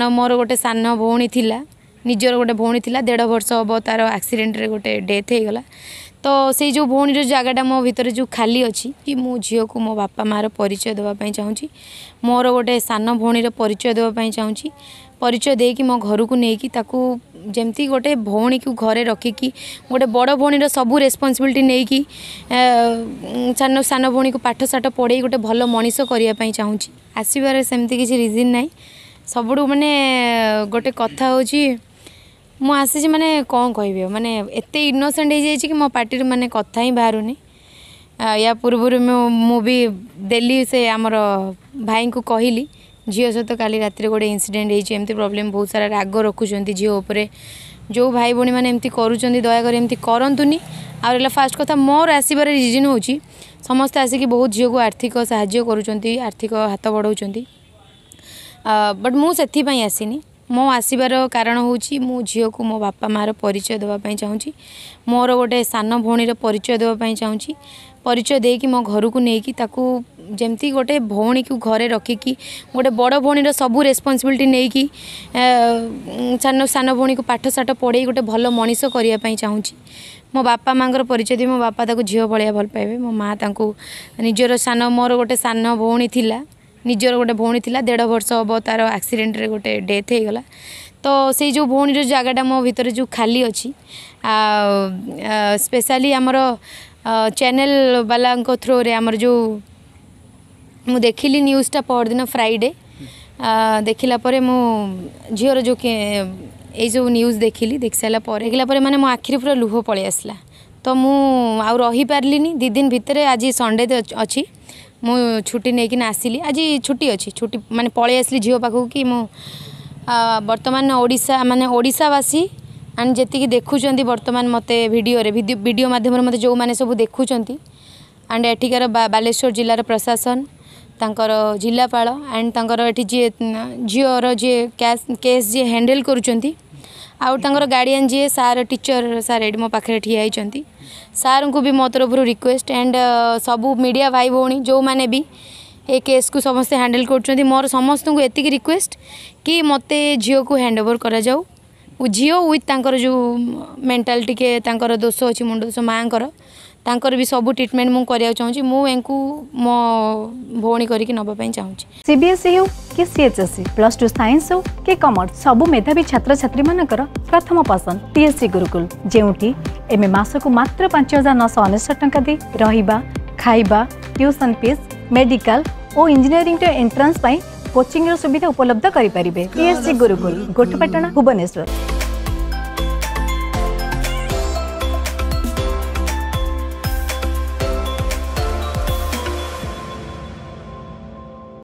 ମୋର ଗୋଟେ ସାନ ଭଉଣୀ ଥିଲା ନିଜର ଗୋଟେ ଭଉଣୀ ଥିଲା ଦେଢ଼ ବର୍ଷ ହେବ ତା'ର ଆକ୍ସିଡେଣ୍ଟରେ ଗୋଟେ ଡେଥ୍ ହେଇଗଲା ତ ସେଇ ଯେଉଁ ଭଉଣୀର ଜାଗାଟା ମୋ ଭିତରେ ଯେଉଁ ଖାଲି ଅଛି କି ମୋ ଝିଅକୁ ମୋ ବାପା ମାଆର ପରିଚୟ ଦେବା ପାଇଁ ଚାହୁଁଛି ମୋର ଗୋଟେ ସାନ ଭଉଣୀର ପରିଚୟ ଦେବା ପାଇଁ ଚାହୁଁଛି ପରିଚୟ ଦେଇକି ମୋ ଘରକୁ ନେଇକି ତାକୁ ଯେମିତି ଗୋଟେ ଭଉଣୀକୁ ଘରେ ରଖିକି ଗୋଟେ ବଡ଼ ଭଉଣୀର ସବୁ ରେସ୍ପନ୍ସିବିଲିଟି ନେଇକି ସାନ ସାନ ଭଉଣୀକୁ ପାଠଶାଠ ପଢ଼େଇ ଗୋଟେ ଭଲ ମଣିଷ କରିବା ପାଇଁ ଚାହୁଁଛି ଆସିବାରେ ସେମିତି କିଛି ରିଜିନ୍ ନାହିଁ सबुठु म गोटे कथा हौ चाहिँ म आसि मे म एनोसेन्ट है जाइन्छ कि मो पार्टी म कथा हिँ बा या पूर्व मुभिसे आमर भाइको कि झिउ सहित कालिरा गए इन्सिडेन्ट है प्रोब्लेम बहुत सारा राग रकुन्छ झिउने जो भाइ भणी मुनि दयाकरी एमुनि फास्ट कथा मोर आसबार रिजन हुन्छ समस्तै आसिक बहुत को आर्थिक साह्यु आर्थिक हात बढाउँछ बट मै आसेन म आसबार कारण हौँ म झियो महा परिचय दबाई चाहन्छु म गोटे सान भउी र परिचय दबापै चाहँ परिचयकि म घरको नैक गए भीको घर रकिक गए बड भउी र सबै रेस्पोन्सबिलिटी नै सान सान को पाठ साठ पढे गए भन्नु मनिस गर् म झिउ पढाइ भए महाँ त निजर सान मो गए सान भउ ନିଜର ଗୋଟେ ଭଉଣୀ ଥିଲା ଦେଢ଼ ବର୍ଷ ହେବ ତା'ର ଆକ୍ସିଡେଣ୍ଟରେ ଗୋଟେ ଡେଥ୍ ହେଇଗଲା ତ ସେଇ ଯେଉଁ ଭଉଣୀର ଜାଗାଟା ମୋ ଭିତରେ ଯେଉଁ ଖାଲି ଅଛି ସ୍ପେଶାଲି ଆମର ଚ୍ୟାନେଲ୍ ବାଲାଙ୍କ ଥ୍ରୋରେ ଆମର ଯେଉଁ ମୁଁ ଦେଖିଲି ନ୍ୟୁଜ୍ଟା ପରଦିନ ଫ୍ରାଇଡ଼େ ଦେଖିଲା ପରେ ମୁଁ ଝିଅର ଯେଉଁ ଏଇ ଯେଉଁ ନ୍ୟୁଜ୍ ଦେଖିଲି ଦେଖିସାରିଲା ପରେ ଦେଖିଲା ପରେ ମାନେ ମୋ ଆଖିରେ ପୁରା ଲୁହ ପଳେଇ ଆସିଲା ତ ମୁଁ ଆଉ ରହିପାରିଲିନି ଦୁଇ ଦିନ ଭିତରେ ଆଜି ସଣ୍ଡେ ଅଛି ମୁଁ ଛୁଟି ନେଇକିନା ଆସିଲି ଆଜି ଛୁଟି ଅଛି ଛୁଟି ମାନେ ପଳେଇ ଆସିଲି ଝିଅ ପାଖକୁ କି ମୁଁ ବର୍ତ୍ତମାନ ଓଡ଼ିଶା ମାନେ ଓଡ଼ିଶାବାସୀ ଆଣ୍ଡ ଯେତିକି ଦେଖୁଛନ୍ତି ବର୍ତ୍ତମାନ ମୋତେ ଭିଡ଼ିଓରେ ଭିଡ଼ିଓ ମାଧ୍ୟମରେ ମୋତେ ଯେଉଁମାନେ ସବୁ ଦେଖୁଛନ୍ତି ଆଣ୍ଡ ଏଠିକାର ବାଲେଶ୍ୱର ଜିଲ୍ଲାର ପ୍ରଶାସନ ତାଙ୍କର ଜିଲ୍ଲାପାଳ ଆଣ୍ଡ ତାଙ୍କର ଏଠି ଯିଏ ଝିଅର ଯିଏ କ୍ୟାସ୍ କେସ୍ ଯିଏ ହ୍ୟାଣ୍ଡେଲ୍ କରୁଛନ୍ତି ଆଉ ତାଙ୍କର ଗାର୍ଡ଼ିଆନ୍ ଯିଏ ସାର୍ ଟିଚର୍ ସାର୍ ଏଇଠି ମୋ ପାଖରେ ଠିଆ ହେଇଛନ୍ତି ସାର୍ଙ୍କୁ ବି ମୋ ତରଫରୁ ରିକ୍ୱେଷ୍ଟ ଆଣ୍ଡ ସବୁ ମିଡ଼ିଆ ଭାଇ ଭଉଣୀ ଯେଉଁମାନେ ବି ଏ କେସ୍କୁ ସମସ୍ତେ ହ୍ୟାଣ୍ଡେଲ୍ କରୁଛନ୍ତି ମୋର ସମସ୍ତଙ୍କୁ ଏତିକି ରିକ୍ୱେଷ୍ଟ କି ମୋତେ ଝିଅକୁ ହ୍ୟାଣ୍ଡଓଭର୍ କରାଯାଉ झीओ उथर जो मेन्टाल टी दोष अच्छे मुंड दोष माँ को तांकर भी सब ट्रिटमेंट मुझे चाहिए मुझे मो भी करके नापी सी सीबीएसई हूँ कि C H S plus two science हो कि e, कमर्स सब मेधावी छात्र छात्री मान प्रथम पसंद टीएससी गुरुकुल जो एम मसक मात्र पांच हजार नौश अनेश टाँ रहा खाइबा ट्यूसन फिज मेडिकाल और इंजीनियरी एंट्रान्स କୋଚିଂର ସୁବିଧା ଉପଲବ୍ଧ କରିପାରିବେ ଟିଏସ୍ସି ଗୁରୁକୁଲ ଗୋଟପାଟଣା ଭୁବନେଶ୍ୱର